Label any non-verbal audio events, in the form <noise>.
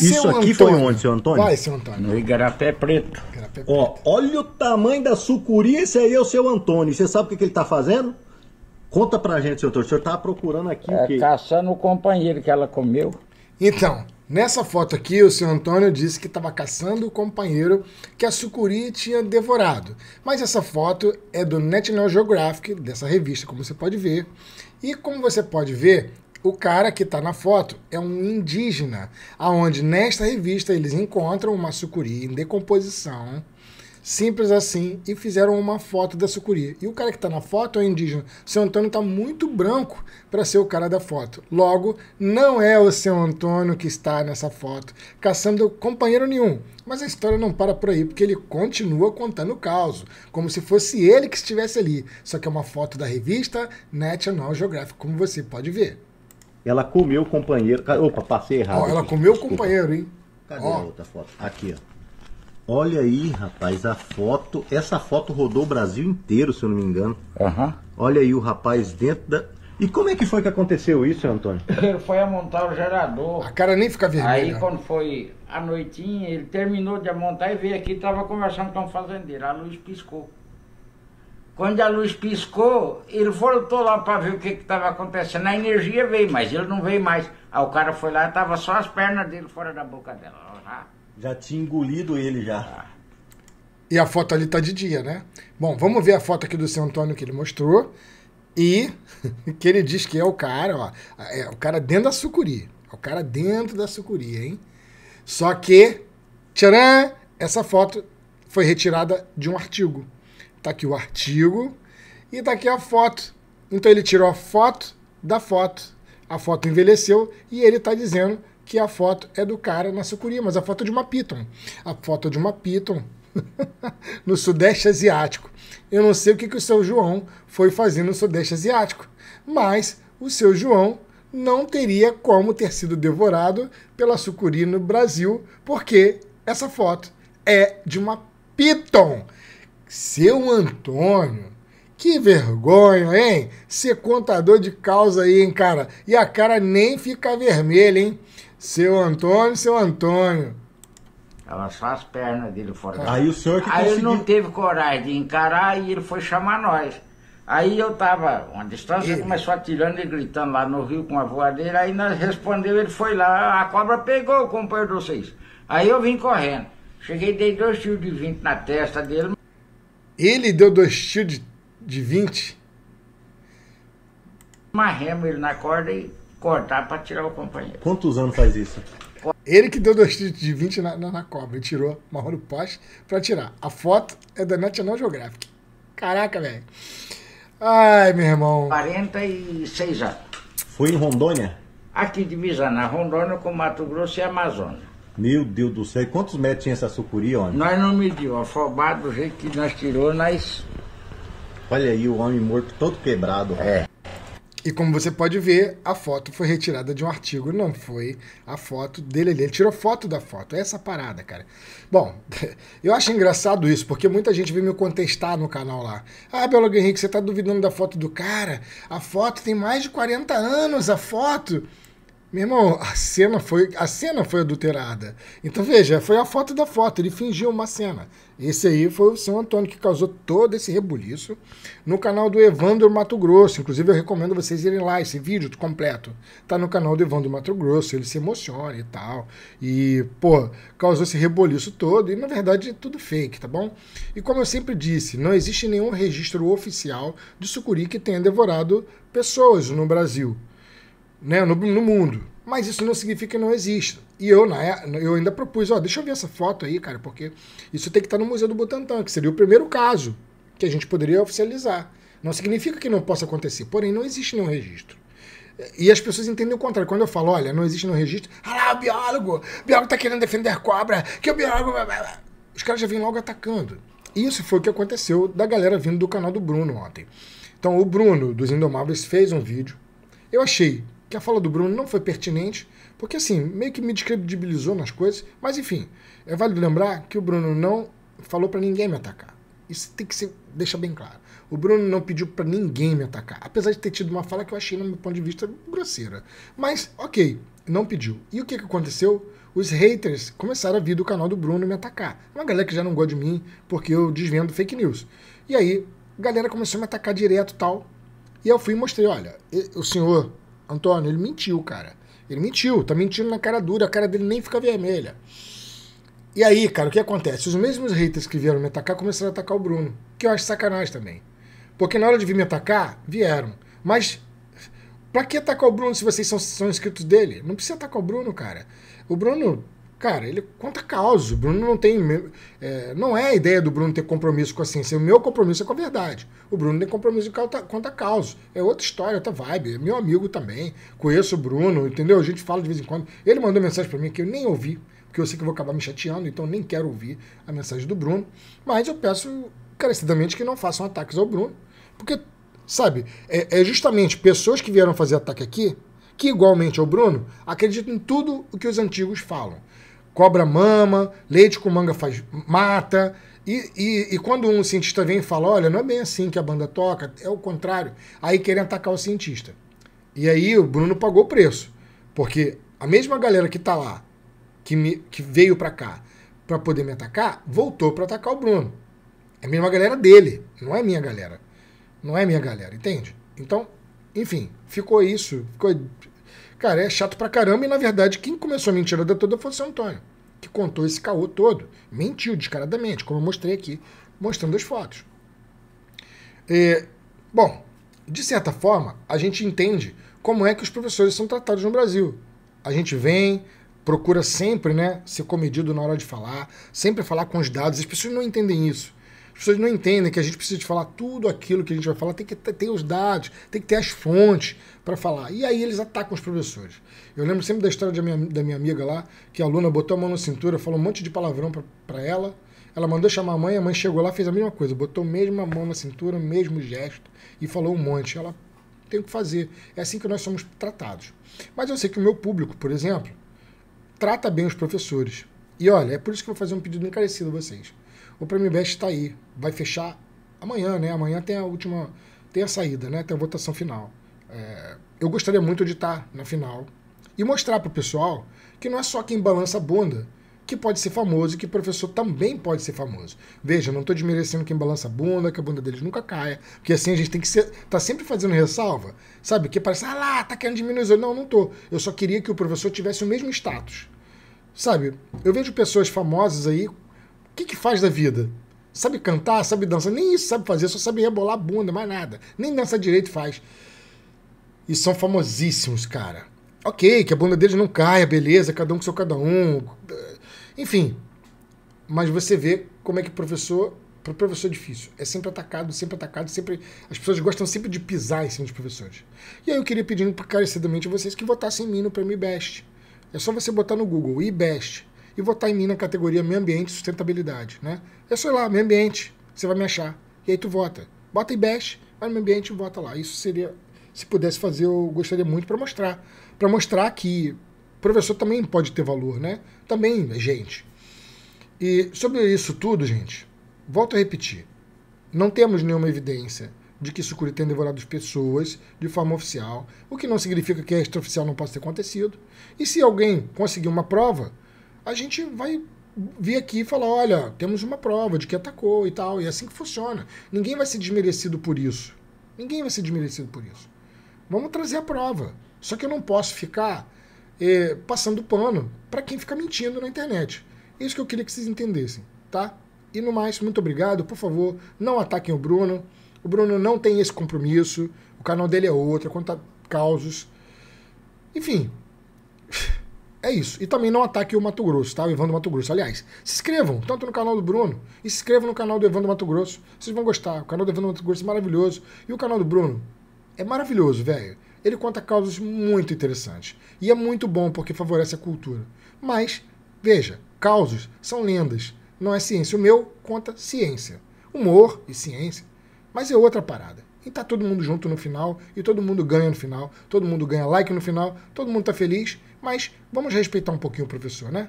Isso aqui Antônio. foi onde, seu Antônio? Vai, seu Antônio. No Igarapé Preto. Igarapé Preto. Ó, olha o tamanho da sucuri, esse aí é o seu Antônio. Você sabe o que, que ele está fazendo? Conta pra gente, seu Antônio. O senhor estava tá procurando aqui é, o quê? Caçando o companheiro que ela comeu. Então, nessa foto aqui, o seu Antônio disse que estava caçando o companheiro que a sucuri tinha devorado. Mas essa foto é do National Geographic, dessa revista, como você pode ver. E como você pode ver, o cara que está na foto é um indígena, aonde nesta revista eles encontram uma sucuri em decomposição, simples assim, e fizeram uma foto da sucuri. E o cara que está na foto é um indígena. Seu Antônio está muito branco para ser o cara da foto. Logo, não é o seu Antônio que está nessa foto, caçando companheiro nenhum. Mas a história não para por aí, porque ele continua contando o caso, como se fosse ele que estivesse ali. Só que é uma foto da revista National Geographic, como você pode ver. Ela comeu o companheiro. Opa, passei errado. Ó, ela comeu o companheiro, hein? Cadê ó. a outra foto? Aqui, ó. Olha aí, rapaz, a foto. Essa foto rodou o Brasil inteiro, se eu não me engano. Uhum. Olha aí o rapaz dentro da. E como é que foi que aconteceu isso, Antônio? Ele <laughs> foi amontar o gerador. A cara nem fica vermelha. Aí quando foi à noitinha, ele terminou de amontar e veio aqui, tava conversando com o fazendeiro. A luz piscou. Quando a luz piscou, ele voltou lá para ver o que estava acontecendo. A energia veio, mas ele não veio mais. Aí o cara foi lá e tava só as pernas dele fora da boca dela. Já tinha engolido ele já. E a foto ali tá de dia, né? Bom, vamos ver a foto aqui do seu Antônio que ele mostrou. E <laughs> que ele diz que é o cara, ó. É o cara dentro da sucuri. É o cara dentro da sucuri, hein? Só que, tcharam, essa foto foi retirada de um artigo. Tá aqui o artigo e tá aqui a foto. Então ele tirou a foto da foto. A foto envelheceu e ele está dizendo que a foto é do cara na sucuri, mas a foto é de uma piton. A foto é de uma piton <laughs> no Sudeste Asiático. Eu não sei o que, que o seu João foi fazer no Sudeste Asiático, mas o seu João não teria como ter sido devorado pela sucuri no Brasil, porque essa foto é de uma piton. Seu Antônio. Que vergonha, hein? Ser contador de causa aí, hein, cara? E a cara nem fica vermelha, hein? Seu Antônio, seu Antônio. Ela só as pernas dele fora. Aí o senhor que Aí ele não teve coragem de encarar e ele foi chamar nós. Aí eu tava uma distância, ele começou atirando e gritando lá no rio com a voadeira, aí nós respondeu, ele foi lá, a cobra pegou o companheiro de vocês. Aí eu vim correndo. Cheguei, dei dois tiros de vinte na testa dele. Ele deu dois tiros de, de 20. Marremo ele na corda e cortar para tirar o companheiro. Quantos anos faz isso? Ele que deu dois tiros de 20 na, na, na cobra e tirou uma Marrone Poste para tirar. A foto é da National Geographic. Caraca, velho. Ai, meu irmão. 46 anos. Foi em Rondônia? Aqui de Mizana, Rondônia com Mato Grosso e Amazônia. Meu Deus do céu, e quantos metros tinha essa sucuri, homem? Nós não mediu, afobado do jeito que nós tirou, nós. Olha aí o homem morto todo quebrado. É. E como você pode ver, a foto foi retirada de um artigo, não foi a foto dele ali. Ele tirou foto da foto, é essa parada, cara. Bom, <laughs> eu acho engraçado isso, porque muita gente vem me contestar no canal lá. Ah, Biólogo Henrique, você tá duvidando da foto do cara? A foto tem mais de 40 anos, a foto. Meu irmão, a cena foi a cena foi adulterada. Então veja, foi a foto da foto, ele fingiu uma cena. Esse aí foi o seu Antônio que causou todo esse rebuliço no canal do Evandro Mato Grosso. Inclusive eu recomendo vocês irem lá esse vídeo completo. Tá no canal do Evandro Mato Grosso, ele se emociona e tal. E, pô, causou esse rebuliço todo e na verdade é tudo fake, tá bom? E como eu sempre disse, não existe nenhum registro oficial de sucuri que tenha devorado pessoas no Brasil né, no, no mundo. Mas isso não significa que não exista. E eu, na, eu ainda propus, ó, deixa eu ver essa foto aí, cara, porque isso tem que estar no Museu do Butantã, que seria o primeiro caso que a gente poderia oficializar. Não significa que não possa acontecer, porém não existe nenhum registro. E as pessoas entendem o contrário. Quando eu falo, olha, não existe no registro, ah lá, o biólogo, o biólogo tá querendo defender a cobra, que o biólogo. Os caras já vêm logo atacando. Isso foi o que aconteceu da galera vindo do canal do Bruno ontem. Então, o Bruno dos Indomáveis fez um vídeo. Eu achei que a fala do Bruno não foi pertinente, porque assim, meio que me descredibilizou nas coisas, mas enfim, é válido lembrar que o Bruno não falou para ninguém me atacar. Isso tem que ser, deixa bem claro. O Bruno não pediu para ninguém me atacar, apesar de ter tido uma fala que eu achei, no meu ponto de vista, grosseira. Mas, ok, não pediu. E o que, que aconteceu? Os haters começaram a vir do canal do Bruno me atacar. Uma galera que já não gosta de mim, porque eu desvendo fake news. E aí, a galera começou a me atacar direto e tal. E eu fui e mostrei, olha, o senhor Antônio, ele mentiu, cara. Ele mentiu, tá mentindo na cara dura, a cara dele nem fica vermelha. E aí, cara, o que acontece? Os mesmos haters que vieram me atacar começaram a atacar o Bruno, que eu acho sacanagem também. Porque na hora de vir me atacar, vieram. Mas pra que atacar o Bruno se vocês são, são inscritos dele? Não precisa atacar o Bruno, cara. O Bruno Cara, ele conta caos. O Bruno não tem. É, não é a ideia do Bruno ter compromisso com a ciência. O meu compromisso é com a verdade. O Bruno tem compromisso com conta caos. É outra história, outra vibe. É meu amigo também. Conheço o Bruno, entendeu? A gente fala de vez em quando. Ele mandou mensagem para mim que eu nem ouvi, porque eu sei que eu vou acabar me chateando, então nem quero ouvir a mensagem do Bruno. Mas eu peço carecidamente que não façam ataques ao Bruno. Porque, sabe, é, é justamente pessoas que vieram fazer ataque aqui. Que igualmente ao Bruno, acreditam em tudo o que os antigos falam cobra mama, leite com manga faz mata. E, e, e, quando um cientista vem e fala, olha, não é bem assim que a banda toca, é o contrário, aí querem atacar o cientista. E aí o Bruno pagou o preço, porque a mesma galera que tá lá, que, me, que veio para cá para poder me atacar, voltou para atacar o Bruno. É a mesma galera dele, não é minha galera. Não é minha galera, entende? Então, enfim, ficou isso, ficou Cara, é chato pra caramba e, na verdade, quem começou a mentira da toda foi o seu Antônio, que contou esse caô todo. Mentiu descaradamente, como eu mostrei aqui, mostrando as fotos. E, bom, de certa forma, a gente entende como é que os professores são tratados no Brasil. A gente vem, procura sempre né, ser comedido na hora de falar, sempre falar com os dados. As pessoas não entendem isso. As pessoas não entendem que a gente precisa de falar tudo aquilo que a gente vai falar, tem que ter, ter os dados, tem que ter as fontes para falar. E aí eles atacam os professores. Eu lembro sempre da história da minha, da minha amiga lá, que a aluna botou a mão na cintura, falou um monte de palavrão para ela, ela mandou chamar a mãe, a mãe chegou lá, fez a mesma coisa, botou mesmo a mão na cintura, o mesmo gesto e falou um monte. Ela tem o que fazer. É assim que nós somos tratados. Mas eu sei que o meu público, por exemplo, trata bem os professores. E olha, é por isso que eu vou fazer um pedido encarecido a vocês o Prêmio Best está aí. Vai fechar amanhã, né? Amanhã tem a última, tem a saída, né? Tem a votação final. É, eu gostaria muito de estar tá na final e mostrar para o pessoal que não é só quem balança a bunda que pode ser famoso e que professor também pode ser famoso. Veja, não estou desmerecendo quem balança a bunda, que a bunda deles nunca caia, porque assim a gente tem que ser, tá sempre fazendo ressalva, sabe? Que parece, ah lá, tá querendo diminuir. Não, não tô. Eu só queria que o professor tivesse o mesmo status. Sabe, eu vejo pessoas famosas aí o que, que faz da vida? Sabe cantar, sabe dançar, nem isso sabe fazer, só sabe rebolar a bunda, mais nada. Nem dança direito faz. E são famosíssimos, cara. Ok, que a bunda deles não caia, beleza, cada um com seu cada um. Enfim. Mas você vê como é que o professor para o professor é difícil. É sempre atacado, sempre atacado, sempre. As pessoas gostam sempre de pisar em cima dos professores. E aí eu queria pedir encarecidamente a vocês que votassem em mim no prêmio Best. É só você botar no Google IBEST e votar em mim na categoria meio ambiente e sustentabilidade, né? É só lá, meio ambiente, você vai me achar. E aí tu vota. Bota em bash, vai no meio ambiente e vota lá. Isso seria, se pudesse fazer, eu gostaria muito para mostrar. Para mostrar que professor também pode ter valor, né? Também é gente. E sobre isso tudo, gente, volto a repetir. Não temos nenhuma evidência de que Sucuri tenha devorado pessoas de forma oficial, o que não significa que a extraoficial não possa ter acontecido. E se alguém conseguir uma prova, a gente vai vir aqui e falar, olha, temos uma prova de que atacou e tal, e é assim que funciona. Ninguém vai ser desmerecido por isso. Ninguém vai ser desmerecido por isso. Vamos trazer a prova. Só que eu não posso ficar eh, passando pano para quem fica mentindo na internet. É isso que eu queria que vocês entendessem, tá? E no mais, muito obrigado. Por favor, não ataquem o Bruno. O Bruno não tem esse compromisso. O canal dele é outro, é conta causos. Enfim, é isso. E também não ataque o Mato Grosso, tá? O Evandro Mato Grosso. Aliás, se inscrevam, tanto no canal do Bruno, e se inscrevam no canal do Evandro Mato Grosso. Vocês vão gostar. O canal do Evandro Mato Grosso é maravilhoso. E o canal do Bruno é maravilhoso, velho. Ele conta causas muito interessantes. E é muito bom porque favorece a cultura. Mas, veja, causos são lendas, não é ciência. O meu conta ciência. Humor e ciência. Mas é outra parada. E tá todo mundo junto no final, e todo mundo ganha no final, todo mundo ganha like no final, todo mundo tá feliz mas vamos respeitar um pouquinho o professor, né?